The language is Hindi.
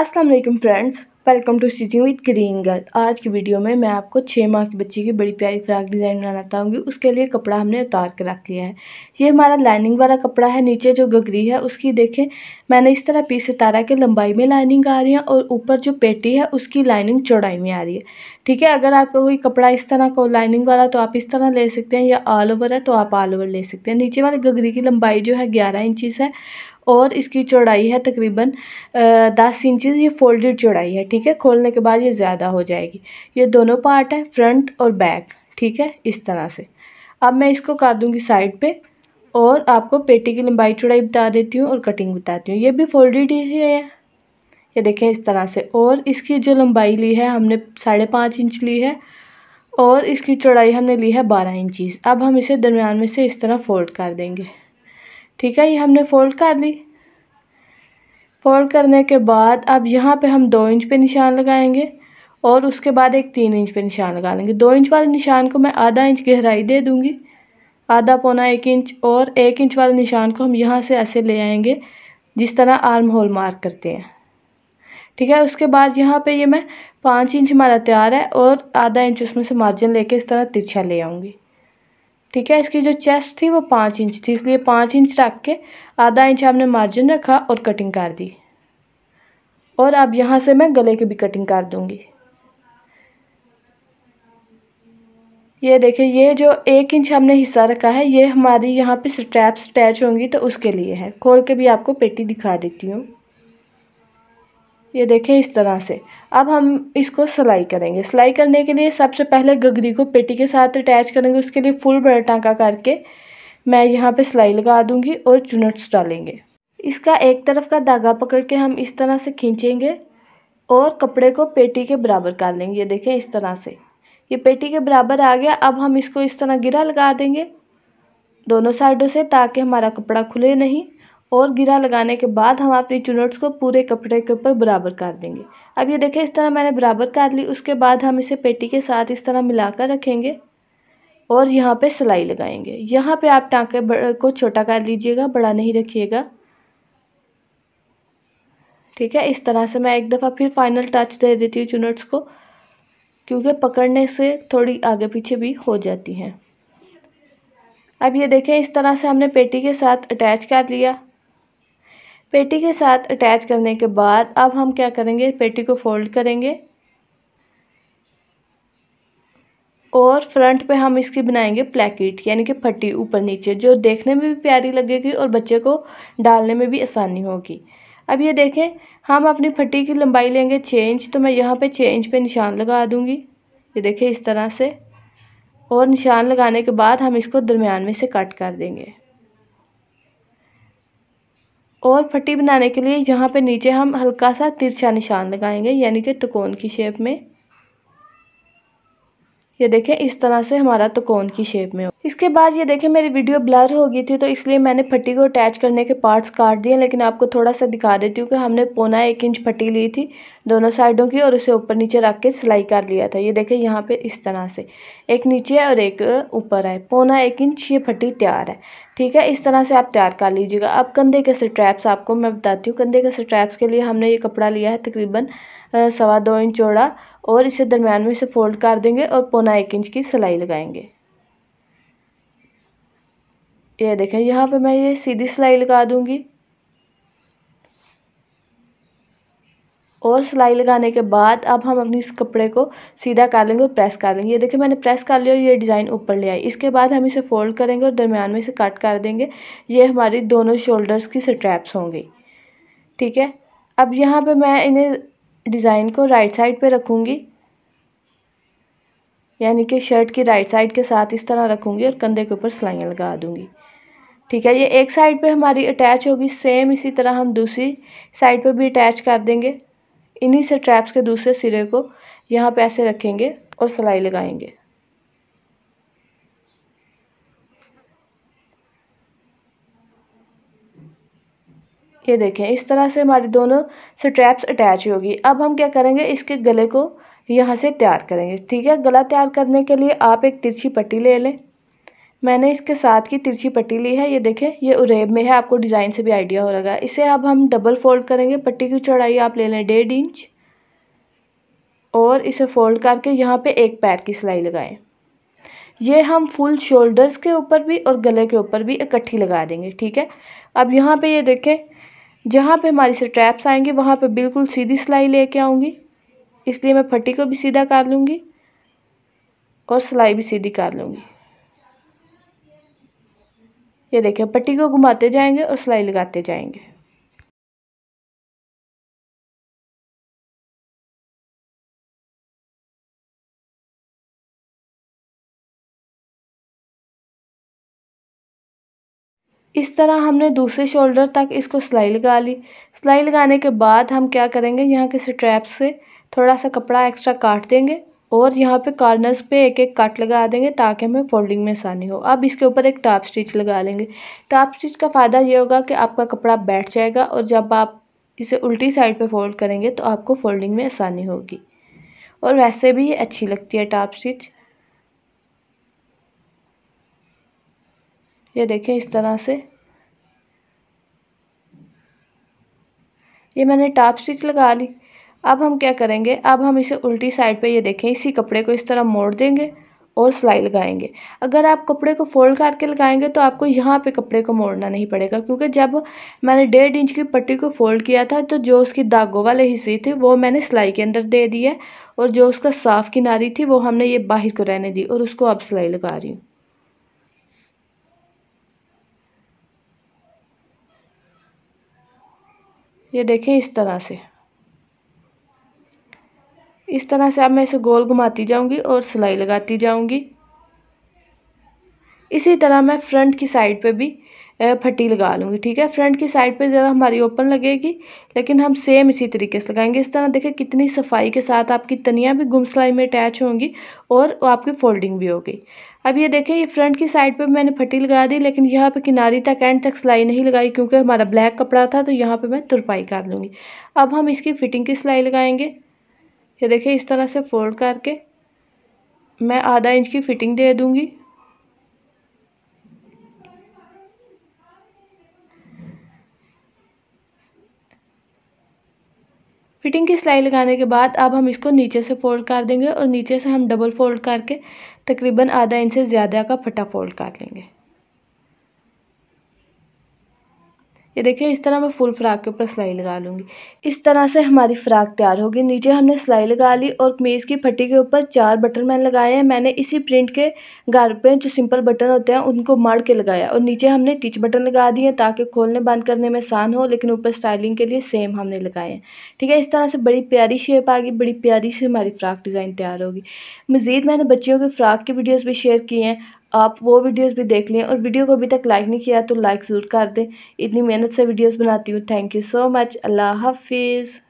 अस्सलाम वालेकुम friends welcome to stitching with green girl आज की वीडियो में मैं आपको छः माह की बच्ची की बड़ी प्यारी फ्रॉक डिज़ाइन बनाना चाहूँगी उसके लिए कपड़ा हमने उतार के रख लिया है ये हमारा लाइनिंग वाला कपड़ा है नीचे जो गगरी है उसकी देखें मैंने इस तरह पीस उतारा कि लंबाई में लाइनिंग आ रही है और ऊपर जो पेटी है उसकी लाइनिंग चौड़ाई में आ रही है ठीक है अगर आपका कोई कपड़ा इस तरह का लाइनिंग वाला तो आप इस तरह ले सकते हैं या ऑल ओवर है तो आप ऑल ओवर ले सकते हैं नीचे वाली गगरी की लंबाई जो है ग्यारह इंचज़ है और इसकी चौड़ाई है तकरीबन दस इंचज़ ये फोल्डेड चौड़ाई है ठीक है खोलने के बाद ये ज़्यादा हो जाएगी ये दोनों पार्ट है फ्रंट और बैक ठीक है इस तरह से अब मैं इसको कर दूँगी साइड पर और आपको पेटी की लंबाई चौड़ाई बता देती हूँ और कटिंग बताती हूँ ये भी फोल्डेड ही है ये देखें इस तरह से और इसकी जो लंबाई ली है हमने साढ़े पाँच इंच ली है और इसकी चौड़ाई हमने ली है बारह इंचीज़ अब हम इसे दरमियान में से इस तरह फोल्ड कर देंगे ठीक है ये हमने फोल्ड कर ली फोल्ड करने के बाद अब यहाँ पे हम दो इंच पे निशान लगाएंगे और उसके बाद एक तीन इंच पे निशान लगा लेंगे दो इंच वाले निशान को मैं आधा इंच गहराई दे दूँगी आधा पौना एक इंच और एक इंच वाले निशान को हम यहाँ से ऐसे ले आएंगे जिस तरह आर्म होल मार्क करते हैं ठीक है उसके बाद यहाँ पे ये मैं पाँच इंच हमारा तैयार है और आधा इंच उसमें से मार्जिन लेके इस तरह तिरछा ले आऊँगी ठीक है इसकी जो चेस्ट थी वो पाँच इंच थी इसलिए पाँच इंच रख के आधा इंच हमने मार्जिन रखा और कटिंग कर दी और अब यहाँ से मैं गले की भी कटिंग कर दूँगी ये देखिए ये जो एक इंच हमने हिस्सा रखा है ये हमारी यहाँ पे स्ट्रैप्स अटैच होंगी तो उसके लिए है खोल के भी आपको पेटी दिखा देती हूँ ये देखें इस तरह से अब हम इसको सिलाई करेंगे सिलाई करने के लिए सबसे पहले गगरी को पेटी के साथ अटैच करेंगे उसके लिए फुल बड़ा टाँका करके मैं यहाँ पे सिलाई लगा दूँगी और चुनट्स डालेंगे इसका एक तरफ का धागा पकड़ के हम इस तरह से खींचेंगे और कपड़े को पेटी के बराबर कर लेंगे ये देखें इस तरह से ये पेटी के बराबर आ गया अब हम इसको इस तरह गिरा लगा देंगे दोनों साइडों से ताकि हमारा कपड़ा खुले नहीं और गिरा लगाने के बाद हम अपनी चुनट्स को पूरे कपड़े के ऊपर बराबर कर देंगे अब ये देखें इस तरह मैंने बराबर कर ली उसके बाद हम इसे पेटी के साथ इस तरह मिलाकर रखेंगे और यहाँ पे सिलाई लगाएंगे यहाँ पे आप टाँके को छोटा कर लीजिएगा बड़ा नहीं रखिएगा ठीक है इस तरह से मैं एक दफ़ा फिर फाइनल टच दे देती हूँ चुनट्स को क्योंकि पकड़ने से थोड़ी आगे पीछे भी हो जाती हैं अब ये देखें इस तरह से हमने पेटी के साथ अटैच कर लिया पेटी के साथ अटैच करने के बाद अब हम क्या करेंगे पेटी को फोल्ड करेंगे और फ्रंट पे हम इसकी बनाएंगे प्लेकेट यानी कि फट्टी ऊपर नीचे जो देखने में भी प्यारी लगेगी और बच्चे को डालने में भी आसानी होगी अब ये देखें हम अपनी फट्टी की लंबाई लेंगे छः इंच तो मैं यहाँ पे छः इंच पे निशान लगा दूँगी ये देखें इस तरह से और निशान लगाने के बाद हम इसको दरमियान में से कट कर देंगे और फटी बनाने के लिए यहाँ पे नीचे हम हल्का सा तिरछा निशान लगाएंगे यानी कि तकोन की शेप में ये देखें इस तरह से हमारा तकोन की शेप में इसके बाद ये देखें मेरी वीडियो ब्लर हो गई थी तो इसलिए मैंने पट्टी को अटैच करने के पार्ट्स काट दिए लेकिन आपको थोड़ा सा दिखा देती हूँ कि हमने पौना एक इंच पट्टी ली थी दोनों साइडों की और उसे ऊपर नीचे रख के सिलाई कर लिया था ये देखें यहाँ पे इस तरह से एक नीचे और एक ऊपर है पौना एक इंच ये पट्टी तैयार है ठीक है इस तरह से आप तैयार कर लीजिएगा अब कंधे के स्ट्रैप्स आपको मैं बताती हूँ कंधे के स्ट्रैप्स के लिए हमने ये कपड़ा लिया है तकरीबन सवा दो इंच चौड़ा और इसे दरमियान में इसे फोल्ड कर देंगे और पौना एक इंच की सिलाई लगाएंगे ये देखें यहाँ पे मैं ये सीधी सिलाई लगा दूँगी और सिलाई लगाने के बाद अब हम अपनी इस कपड़े को सीधा कर लेंगे और प्रेस कर लेंगे ये देखिए मैंने प्रेस कर लिया और ये डिज़ाइन ऊपर ले आई इसके बाद हम इसे फोल्ड करेंगे और दरमियान में इसे कट कर देंगे ये हमारी दोनों शोल्डर्स की स्ट्रैप्स होंगी ठीक है अब यहाँ पे मैं इन्हें डिज़ाइन को राइट साइड पर रखूँगी यानी कि शर्ट की राइट साइड के साथ इस तरह रखूँगी और कंधे के ऊपर सिलाइयाँ लगा दूँगी ठीक है ये एक साइड पे हमारी अटैच होगी सेम इसी तरह हम दूसरी साइड पे भी अटैच कर देंगे इन्हीं से ट्रैप्स के दूसरे सिरे को यहाँ पे ऐसे रखेंगे और सिलाई लगाएंगे ये देखें इस तरह से हमारी दोनों स्ट्रैप्स अटैच होगी अब हम क्या करेंगे इसके गले को यहाँ से तैयार करेंगे ठीक है गला तैयार करने के लिए आप एक तिरछी पट्टी ले लें मैंने इसके साथ की तिरछी पट्टी ली है ये देखें ये उरेब में है आपको डिज़ाइन से भी आइडिया हो रहा है इसे अब हम डबल फोल्ड करेंगे पट्टी की चौड़ाई आप ले लें डेढ़ इंच और इसे फोल्ड करके यहाँ पे एक पैर की सिलाई लगाएं ये हम फुल शोल्डर्स के ऊपर भी और गले के ऊपर भी इकट्ठी लगा देंगे ठीक है अब यहाँ पे ये देखें जहाँ पे हमारी स्ट्रैप्स आएंगे वहाँ पे बिल्कुल सीधी सिलाई लेके आऊँगी इसलिए मैं फटी को भी सीधा कर लूँगी और सिलाई भी सीधी कर लूँगी ये देखिए पट्टी को घुमाते जाएंगे और सिलाई लगाते जाएंगे इस तरह हमने दूसरे शोल्डर तक इसको सिलाई लगा ली सिलाई लगाने के बाद हम क्या करेंगे यहाँ के स्ट्रैप से थोड़ा सा कपड़ा एक्स्ट्रा काट देंगे और यहाँ पे कॉर्नर्स पे एक एक कट लगा देंगे ताकि हमें फोल्डिंग में आसानी हो अब इसके ऊपर एक टॉप स्टिच लगा लेंगे टॉप स्टिच का फ़ायदा ये होगा कि आपका कपड़ा बैठ जाएगा और जब आप इसे उल्टी साइड पे फोल्ड करेंगे तो आपको फोल्डिंग में आसानी होगी और वैसे भी ये अच्छी लगती है टॉप स्टिच ये देखें इस तरह से ये मैंने टाप स्टिच लगा ली अब हम क्या करेंगे अब हम इसे उल्टी साइड पे ये देखें इसी कपड़े को इस तरह मोड़ देंगे और सिलाई लगाएंगे अगर आप कपड़े को फोल्ड करके लगाएंगे तो आपको यहाँ पे कपड़े को मोड़ना नहीं पड़ेगा क्योंकि जब मैंने डेढ़ इंच की पट्टी को फोल्ड किया था तो जो उसकी दागों वाले हिस्से थे वो मैंने सिलाई के अंदर दे दिए है और जो उसका साफ किनारी थी वो हमने ये बाहर को रहने दी और उसको अब सिलाई लगा रही हूँ ये देखें इस तरह से इस तरह से अब मैं इसे गोल घुमाती जाऊंगी और सिलाई लगाती जाऊंगी इसी तरह मैं फ्रंट की साइड पे भी फटी लगा लूँगी ठीक है फ्रंट की साइड पर ज़रा हमारी ओपन लगेगी लेकिन हम सेम इसी तरीके से लगाएंगे इस तरह देखें कितनी सफाई के साथ आपकी तनिया भी गुम सिलाई में अटैच होंगी और आपकी फोल्डिंग भी होगी अब ये देखें ये फ्रंट की साइड पर मैंने फटी लगा दी लेकिन यहाँ पे किनारी तक एंड तक सिलाई नहीं लगाई क्योंकि हमारा ब्लैक कपड़ा था तो यहाँ पे मैं तुरपाई कर लूँगी अब हम इसकी फ़िटिंग की सिलाई लगाएंगे ये देखें इस तरह से फोल्ड करके मैं आधा इंच की फ़िटिंग दे दूँगी फिटिंग की सिलाई लगाने के बाद अब हम इसको नीचे से फोल्ड कर देंगे और नीचे से हम डबल फोल्ड करके तकरीबन आधा इंच से ज़्यादा का फटा फोल्ड कर लेंगे ये देखिए इस तरह मैं फुल फ्राक के ऊपर सिलाई लगा लूँगी इस तरह से हमारी फ्राक तैयार होगी नीचे हमने सिलाई लगा ली और कमीज़ की फटी के ऊपर चार बटन मैंने लगाए हैं मैंने इसी प्रिंट के गार पे जो सिंपल बटन होते हैं उनको मड़ के लगाया और नीचे हमने टिच बटन लगा दिए ताकि खोलने बंद करने में आसान हो लेकिन ऊपर स्टाइलिंग के लिए सेम हमने लगाए हैं ठीक है इस तरह से बड़ी प्यारी शेप आ गई बड़ी प्यारी सी हमारी फ़्राक डिज़ाइन तैयार होगी मज़ीद मैंने बच्चियों के फ़्राक की वीडियोज़ भी शेयर किए हैं आप वो वीडियोस भी देख लें और वीडियो को अभी तक लाइक नहीं किया तो लाइक ज़रूर कर दें इतनी मेहनत से वीडियोस बनाती हूँ थैंक यू सो मच अल्लाह हाफिज़